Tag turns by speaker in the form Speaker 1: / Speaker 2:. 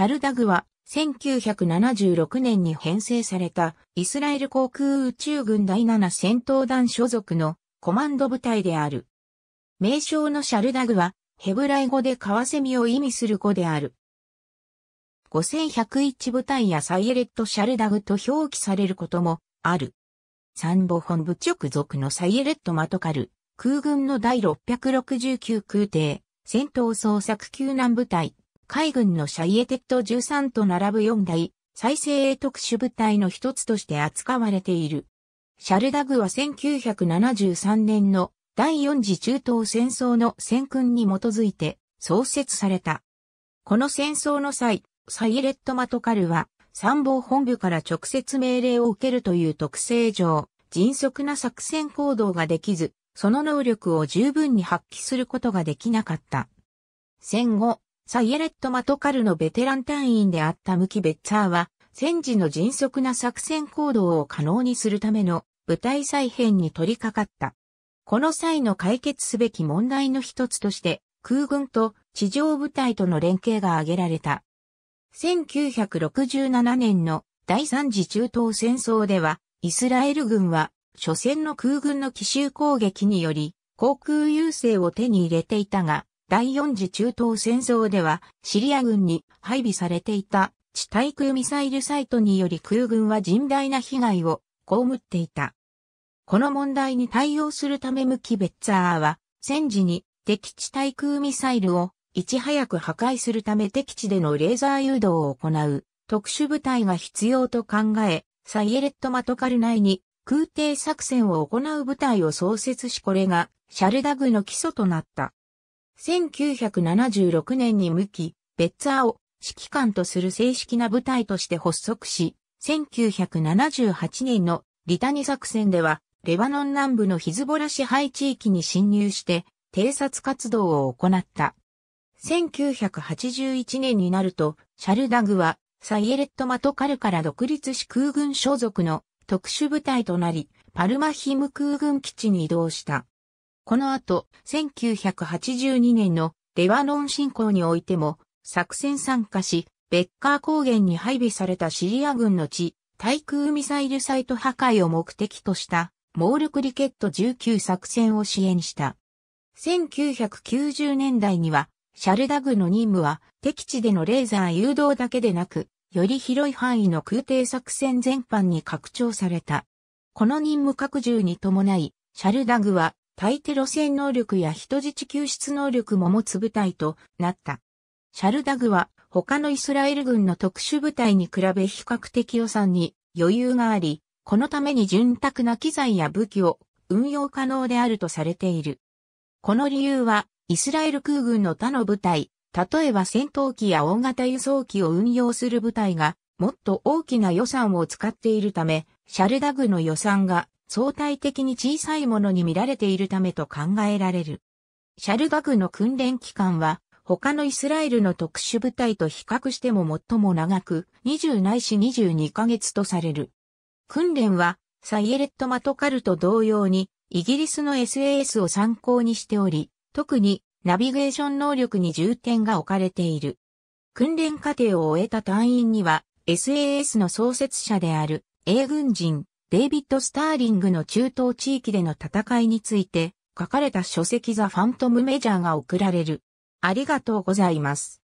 Speaker 1: シャルダグは1976年に編成されたイスラエル航空宇宙軍第7戦闘団所属のコマンド部隊である。名称のシャルダグはヘブライ語でカワセミを意味する語である。5101部隊やサイエレット・シャルダグと表記されることもある。ン謀本部直属のサイエレット・マトカル、空軍の第669空挺、戦闘捜索救難部隊、海軍のシャイエテッド13と並ぶ4台、再生鋭特殊部隊の一つとして扱われている。シャルダグは1973年の第4次中東戦争の戦訓に基づいて創設された。この戦争の際、サイレット・マトカルは参謀本部から直接命令を受けるという特性上、迅速な作戦行動ができず、その能力を十分に発揮することができなかった。戦後、サイエレット・マトカルのベテラン隊員であったムキ・ベッツァーは、戦時の迅速な作戦行動を可能にするための部隊再編に取り掛かった。この際の解決すべき問題の一つとして、空軍と地上部隊との連携が挙げられた。1967年の第三次中東戦争では、イスラエル軍は、初戦の空軍の奇襲攻撃により、航空優勢を手に入れていたが、第四次中東戦争ではシリア軍に配備されていた地対空ミサイルサイトにより空軍は甚大な被害を被っていた。この問題に対応するためムキベッツァーは戦時に敵地対空ミサイルをいち早く破壊するため敵地でのレーザー誘導を行う特殊部隊が必要と考え、サイエレットマトカル内に空挺作戦を行う部隊を創設しこれがシャルダグの基礎となった。1976年に向き、ベッツァを指揮官とする正式な部隊として発足し、1978年のリタニ作戦では、レバノン南部のヒズボラ支配地域に侵入して、偵察活動を行った。1981年になると、シャルダグは、サイエレット・マトカルから独立し空軍所属の特殊部隊となり、パルマヒム空軍基地に移動した。この後、1982年のレバノン侵攻においても、作戦参加し、ベッカー高原に配備されたシリア軍の地、対空ミサイルサイト破壊を目的とした、モールクリケット19作戦を支援した。1990年代には、シャルダグの任務は敵地でのレーザー誘導だけでなく、より広い範囲の空挺作戦全般に拡張された。この任務拡充に伴い、シャルダグは対テロ戦能力や人質救出能力も持つ部隊となった。シャルダグは他のイスラエル軍の特殊部隊に比べ比較的予算に余裕があり、このために潤沢な機材や武器を運用可能であるとされている。この理由は、イスラエル空軍の他の部隊、例えば戦闘機や大型輸送機を運用する部隊が、もっと大きな予算を使っているため、シャルダグの予算が相対的に小さいものに見られているためと考えられる。シャルガグの訓練期間は、他のイスラエルの特殊部隊と比較しても最も長く、20ないし22ヶ月とされる。訓練は、サイエレット・マトカルと同様に、イギリスの SAS を参考にしており、特にナビゲーション能力に重点が置かれている。訓練過程を終えた隊員には、SAS の創設者である英軍人デイビッド・スターリングの中東地域での戦いについて書かれた書籍ザ・ファントム・メジャーが贈られる。ありがとうございます。